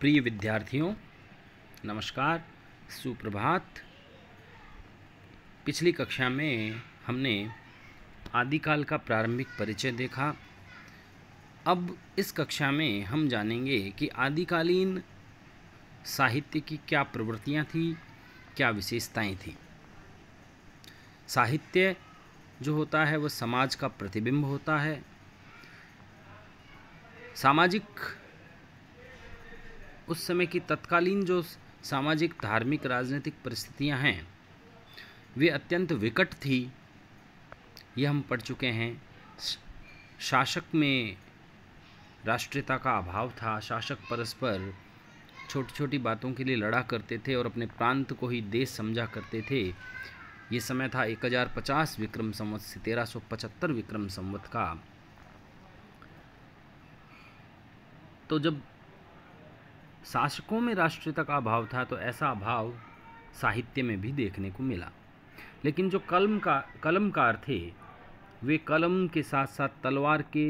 प्रिय विद्यार्थियों नमस्कार सुप्रभात पिछली कक्षा में हमने आदिकाल का प्रारंभिक परिचय देखा अब इस कक्षा में हम जानेंगे कि आदिकालीन साहित्य की क्या प्रवृत्तियां थी क्या विशेषताएं थी साहित्य जो होता है वह समाज का प्रतिबिंब होता है सामाजिक उस समय की तत्कालीन जो सामाजिक धार्मिक राजनीतिक परिस्थितियां हैं वे अत्यंत विकट थी ये हम पढ़ चुके हैं शासक में राष्ट्रीयता का अभाव था शासक परस्पर छोटी छोटी बातों के लिए लड़ा करते थे और अपने प्रांत को ही देश समझा करते थे ये समय था 1050 विक्रम संवत से 1375 विक्रम संवत का तो जब शासकों में राष्ट्रीयता का अभाव था तो ऐसा अभाव साहित्य में भी देखने को मिला लेकिन जो कलम का कलमकार थे वे कलम के साथ साथ तलवार के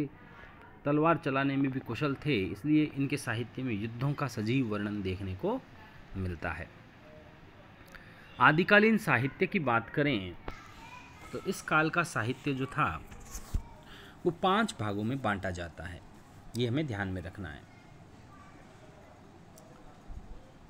तलवार चलाने में भी कुशल थे इसलिए इनके साहित्य में युद्धों का सजीव वर्णन देखने को मिलता है आदिकालीन साहित्य की बात करें तो इस काल का साहित्य जो था वो पांच भागों में बांटा जाता है ये हमें ध्यान में रखना है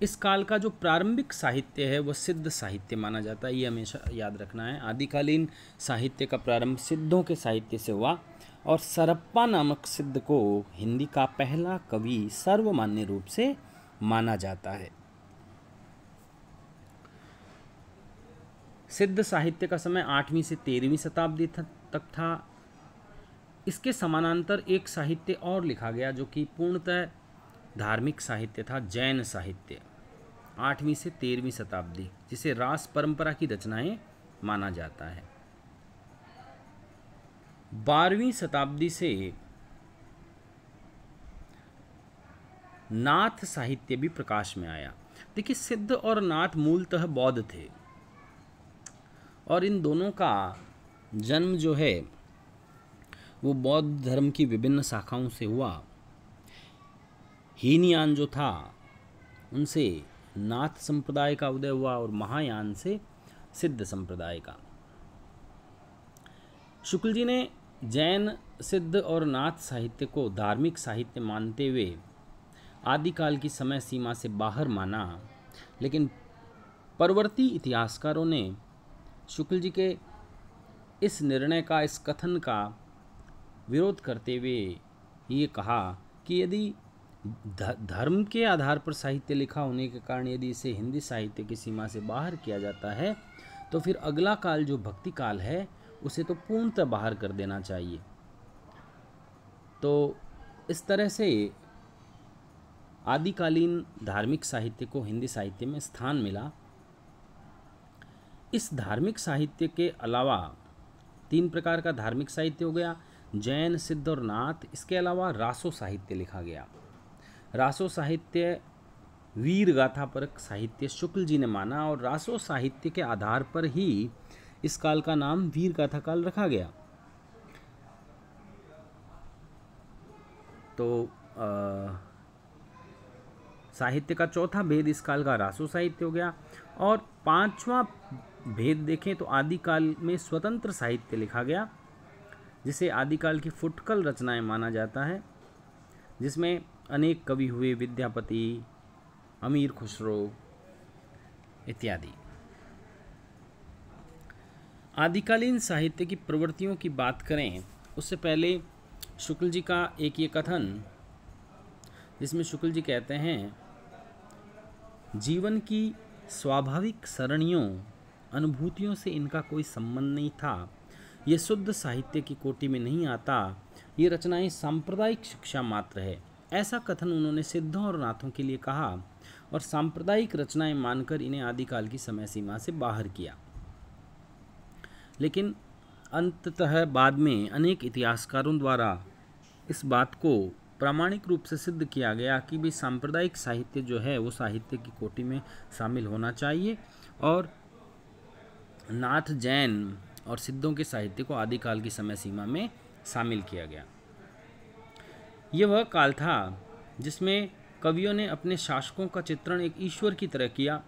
इस काल का जो प्रारंभिक साहित्य है वह सिद्ध साहित्य माना जाता है ये हमेशा याद रखना है आदिकालीन साहित्य का प्रारंभ सिद्धों के साहित्य से हुआ और सरप्पा नामक सिद्ध को हिंदी का पहला कवि सर्वमान्य रूप से माना जाता है सिद्ध साहित्य का समय आठवीं से तेरहवीं शताब्दी तक था इसके समानांतर एक साहित्य और लिखा गया जो कि पूर्णतः धार्मिक साहित्य था जैन साहित्य आठवीं से तेरहवीं शताब्दी जिसे रास परंपरा की रचनाएं माना जाता है बारहवीं शताब्दी से नाथ साहित्य भी प्रकाश में आया देखिए सिद्ध और नाथ मूलतः बौद्ध थे और इन दोनों का जन्म जो है वो बौद्ध धर्म की विभिन्न शाखाओं से हुआ हीनयान जो था उनसे नाथ संप्रदाय का उदय हुआ और महायान से सिद्ध संप्रदाय का शुक्ल जी ने जैन सिद्ध और नाथ साहित्य को धार्मिक साहित्य मानते हुए आदिकाल की समय सीमा से बाहर माना लेकिन परवर्ती इतिहासकारों ने शुक्ल जी के इस निर्णय का इस कथन का विरोध करते हुए ये कहा कि यदि धर्म के आधार पर साहित्य लिखा होने के कारण यदि इसे हिंदी साहित्य की सीमा से बाहर किया जाता है तो फिर अगला काल जो भक्ति काल है उसे तो पूर्णतः बाहर कर देना चाहिए तो इस तरह से आदिकालीन धार्मिक साहित्य को हिंदी साहित्य में स्थान मिला इस धार्मिक साहित्य के अलावा तीन प्रकार का धार्मिक साहित्य हो गया जैन सिद्ध और नाथ इसके अलावा रासो साहित्य लिखा गया रासो साहित्य वीर गाथा परक साहित्य शुक्ल जी ने माना और रासो साहित्य के आधार पर ही इस काल का नाम वीर गाथा काल रखा गया तो आ, साहित्य का चौथा भेद इस काल का रासो साहित्य हो गया और पांचवा भेद देखें तो आदिकाल में स्वतंत्र साहित्य लिखा गया जिसे आदिकाल की फुटकल रचनाएं माना जाता है जिसमें अनेक कवि हुए विद्यापति अमीर खुसरो इत्यादि आदिकालीन साहित्य की प्रवृत्तियों की बात करें उससे पहले शुक्ल जी का एक ये कथन जिसमें शुक्ल जी कहते हैं जीवन की स्वाभाविक सरणियों अनुभूतियों से इनका कोई संबंध नहीं था ये शुद्ध साहित्य की कोटि में नहीं आता ये रचनाएं सांप्रदायिक शिक्षा मात्र है ऐसा कथन उन्होंने सिद्धों और नाथों के लिए कहा और सांप्रदायिक रचनाएं मानकर इन्हें आदिकाल की समय सीमा से बाहर किया लेकिन अंततः बाद में अनेक इतिहासकारों द्वारा इस बात को प्रामाणिक रूप से सिद्ध किया गया कि भी सांप्रदायिक साहित्य जो है वो साहित्य की कोटि में शामिल होना चाहिए और नाथ जैन और सिद्धों के साहित्य को आदिकाल की समय सीमा में शामिल किया गया ये वह काल था जिसमें कवियों ने अपने शासकों का चित्रण एक ईश्वर की तरह किया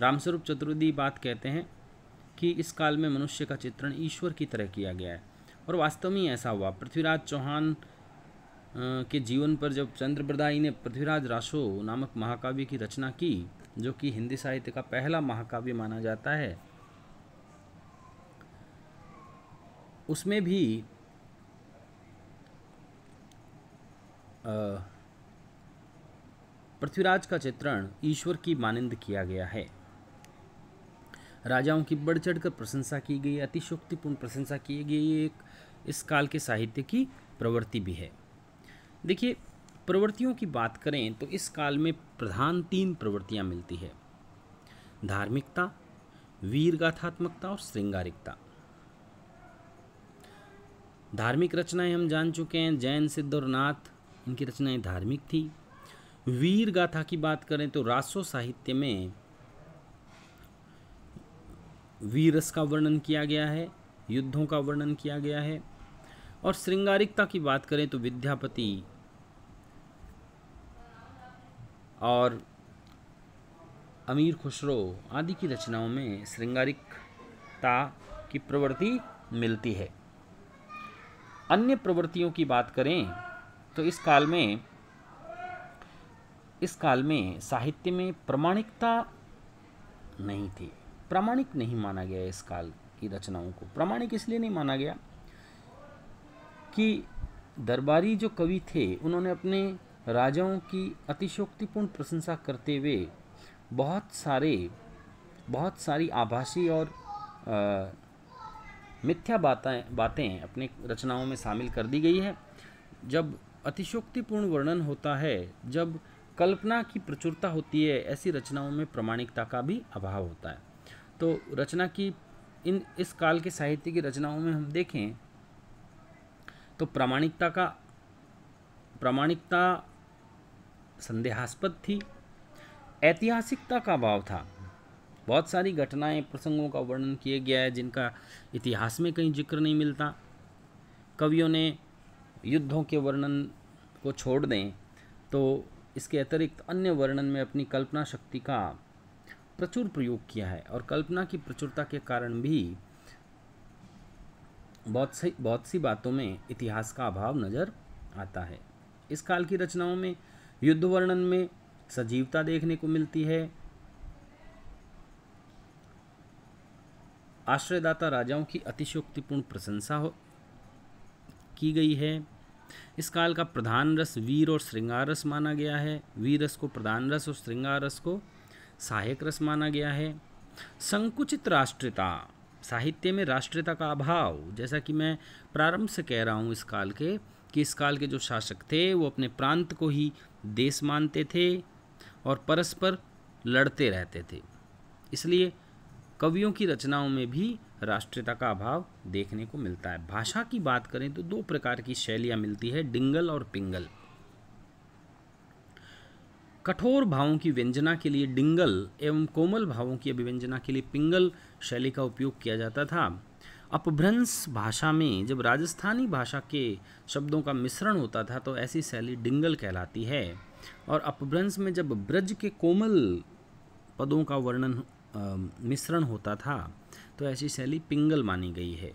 रामस्वरूप चतुर्वेदी बात कहते हैं कि इस काल में मनुष्य का चित्रण ईश्वर की तरह किया गया है और वास्तव में ऐसा हुआ पृथ्वीराज चौहान के जीवन पर जब चंद्रप्रदायी ने पृथ्वीराज राशो नामक महाकाव्य की रचना की जो कि हिंदी साहित्य का पहला महाकाव्य माना जाता है उसमें भी पृथ्वीराज का चित्रण ईश्वर की मानिंद किया गया है राजाओं की बढ़ चढ़ कर प्रशंसा की गई अतिशोक्तिपूर्ण प्रशंसा की गई एक इस काल के साहित्य की प्रवृत्ति भी है देखिए प्रवृत्तियों की बात करें तो इस काल में प्रधान तीन प्रवृत्तियाँ मिलती है धार्मिकता वीरगाथात्मकता और श्रृंगारिकता धार्मिक रचनाएं हम जान चुके हैं जैन सिद्ध और नाथ इनकी रचनाएं धार्मिक थी वीर गाथा की बात करें तो रासो साहित्य में वीरस का वर्णन किया गया है युद्धों का वर्णन किया गया है और श्रृंगारिकता की बात करें तो विद्यापति और अमीर खुसरो आदि की रचनाओं में श्रृंगारिकता की प्रवृत्ति मिलती है अन्य प्रवृत्तियों की बात करें तो इस काल में इस काल में साहित्य में प्रामाणिकता नहीं थी प्रामाणिक नहीं माना गया इस काल की रचनाओं को प्रामाणिक इसलिए नहीं माना गया कि दरबारी जो कवि थे उन्होंने अपने राजाओं की अतिशोक्तिपूर्ण प्रशंसा करते हुए बहुत सारे बहुत सारी आभासी और आ, मिथ्या बातें बातें अपनी रचनाओं में शामिल कर दी गई है जब अतिशोक्तिपूर्ण वर्णन होता है जब कल्पना की प्रचुरता होती है ऐसी रचनाओं में प्रमाणिकता का भी अभाव होता है तो रचना की इन इस काल के साहित्य की रचनाओं में हम देखें तो प्रामाणिकता का प्रामाणिकता संदेहास्पद थी ऐतिहासिकता का अभाव था बहुत सारी घटनाएं प्रसंगों का वर्णन किया गया है जिनका इतिहास में कहीं जिक्र नहीं मिलता कवियों ने युद्धों के वर्णन को छोड़ दें तो इसके अतिरिक्त अन्य वर्णन में अपनी कल्पना शक्ति का प्रचुर प्रयोग किया है और कल्पना की प्रचुरता के कारण भी बहुत सी बहुत सी बातों में इतिहास का अभाव नज़र आता है इस काल की रचनाओं में युद्ध वर्णन में सजीवता देखने को मिलती है आश्रयदाता राजाओं की अतिशोक्तिपूर्ण प्रशंसा हो की गई है इस काल का प्रधान रस वीर और श्रृंगार रस माना गया है वीर रस को प्रधान रस और श्रृंगार रस को सहायक रस माना गया है संकुचित राष्ट्रता साहित्य में राष्ट्रीयता का अभाव जैसा कि मैं प्रारंभ से कह रहा हूँ इस काल के कि इस काल के जो शासक थे वो अपने प्रांत को ही देश मानते थे और परस्पर लड़ते रहते थे इसलिए कवियों की रचनाओं में भी राष्ट्रीयता का अभाव देखने को मिलता है भाषा की बात करें तो दो प्रकार की शैलियाँ मिलती है डिंगल और पिंगल कठोर भावों की व्यंजना के लिए डिंगल एवं कोमल भावों की अभिव्यंजना के लिए पिंगल शैली का उपयोग किया जाता था अपभ्रंश भाषा में जब राजस्थानी भाषा के शब्दों का मिश्रण होता था तो ऐसी शैली डिंगल कहलाती है और अपभ्रंश में जब ब्रज के कोमल पदों का वर्णन मिश्रण होता था तो ऐसी शैली पिंगल मानी गई है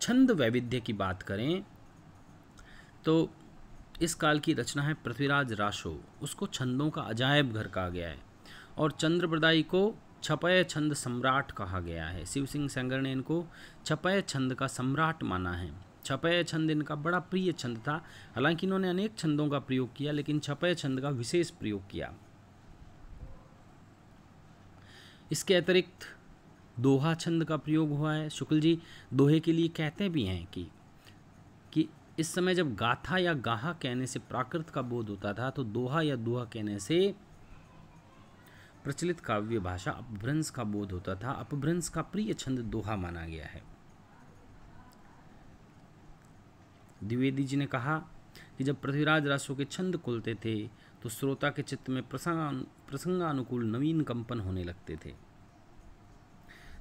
छंद वैविध्य की बात करें तो इस काल की रचना है पृथ्वीराज राशो उसको छंदों का अजायब घर कहा गया है और चंद्रप्रदायी को छपय छंद सम्राट कहा गया है शिव सिंह सेंगर ने इनको छपय छंद का सम्राट माना है छपय छंद इनका बड़ा प्रिय छंद था हालांकि इन्होंने अनेक छंदों का प्रयोग किया लेकिन छपय छंद का विशेष प्रयोग किया इसके अतिरिक्त दोहा छंद का प्रयोग हुआ है शुक्ल जी दोहे के लिए कहते भी हैं कि कि इस समय जब गाथा या गाहा कहने से प्राकृत का बोध होता था तो दोहा या दोहा कहने से प्रचलित काव्य भाषा अपभ्रंश का बोध होता था अपभ्रंश का प्रिय छंद दोहा माना गया है द्विवेदी जी ने कहा कि जब पृथ्वीराज रासो के छंद खुलते थे तो श्रोता के चित्त में प्रसंगानुकूल नवीन कंपन होने लगते थे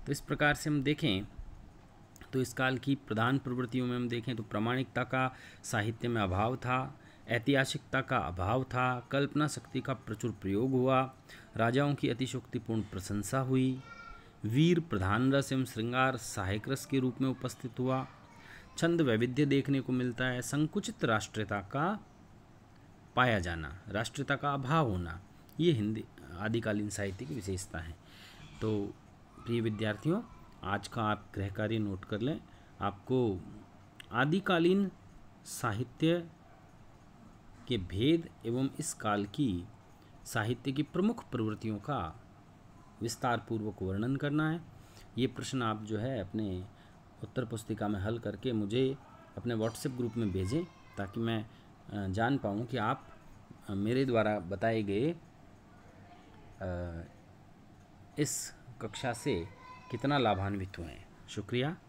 तो इस प्रकार से हम देखें तो इस काल की प्रधान प्रवृत्तियों में हम देखें तो प्रामाणिकता का साहित्य में अभाव था ऐतिहासिकता का अभाव था कल्पना शक्ति का प्रचुर प्रयोग हुआ राजाओं की अतिशोक्तिपूर्ण प्रशंसा हुई वीर प्रधान रस एवं श्रृंगार सहायक रस के रूप में उपस्थित हुआ छंद वैविध्य देखने को मिलता है संकुचित राष्ट्रीयता का पाया जाना राष्ट्रीयता का अभाव होना ये हिंदी आदिकालीन साहित्य की विशेषता है तो प्रिय विद्यार्थियों आज का आप गृह कार्य नोट कर लें आपको आदिकालीन साहित्य के भेद एवं इस काल की साहित्य की प्रमुख प्रवृत्तियों का विस्तार पूर्वक वर्णन करना है ये प्रश्न आप जो है अपने उत्तर पुस्तिका में हल करके मुझे अपने व्हाट्सएप ग्रुप में भेजें ताकि मैं जान पाऊँ कि आप मेरे द्वारा बताए गए इस कक्षा से कितना लाभान्वित हुए हैं शुक्रिया